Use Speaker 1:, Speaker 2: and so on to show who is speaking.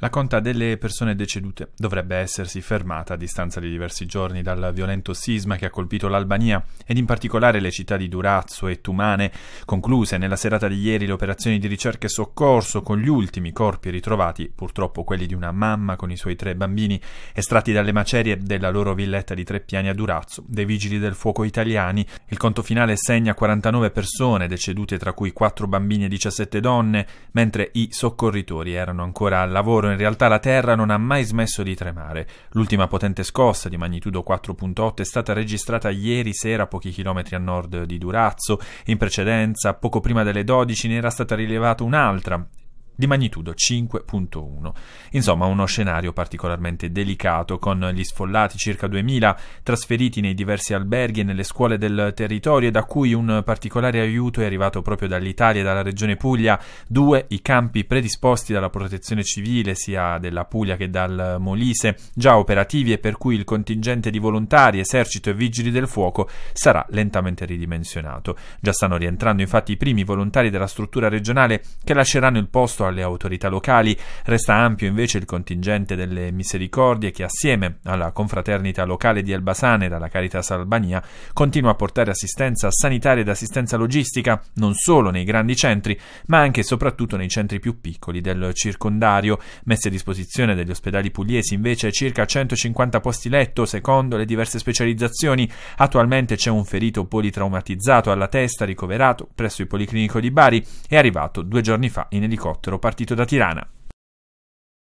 Speaker 1: La conta delle persone decedute dovrebbe essersi fermata a distanza di diversi giorni dal violento sisma che ha colpito l'Albania ed in particolare le città di Durazzo e Tumane, concluse nella serata di ieri le operazioni di ricerca e soccorso con gli ultimi corpi ritrovati, purtroppo quelli di una mamma con i suoi tre bambini, estratti dalle macerie della loro villetta di tre piani a Durazzo, dei vigili del fuoco italiani. Il conto finale segna 49 persone decedute, tra cui 4 bambini e 17 donne, mentre i soccorritori erano ancora al lavoro in realtà la Terra non ha mai smesso di tremare. L'ultima potente scossa di magnitudo 4.8 è stata registrata ieri sera pochi chilometri a nord di Durazzo. In precedenza, poco prima delle 12, ne era stata rilevata un'altra, di magnitudo 5.1. Insomma, uno scenario particolarmente delicato, con gli sfollati circa 2000 trasferiti nei diversi alberghi e nelle scuole del territorio, da cui un particolare aiuto è arrivato proprio dall'Italia e dalla regione Puglia, due i campi predisposti dalla protezione civile sia della Puglia che dal Molise, già operativi e per cui il contingente di volontari, esercito e vigili del fuoco sarà lentamente ridimensionato. Già stanno rientrando infatti i primi volontari della struttura regionale che lasceranno il posto a alle autorità locali. Resta ampio invece il contingente delle misericordie che assieme alla confraternita locale di Elbasane e dalla Caritas Albania continua a portare assistenza sanitaria ed assistenza logistica non solo nei grandi centri ma anche e soprattutto nei centri più piccoli del circondario. Messe a disposizione degli ospedali pugliesi invece circa 150 posti letto secondo le diverse specializzazioni. Attualmente c'è un ferito politraumatizzato alla testa ricoverato presso il Policlinico di Bari e arrivato due giorni fa in elicottero partito da Tirana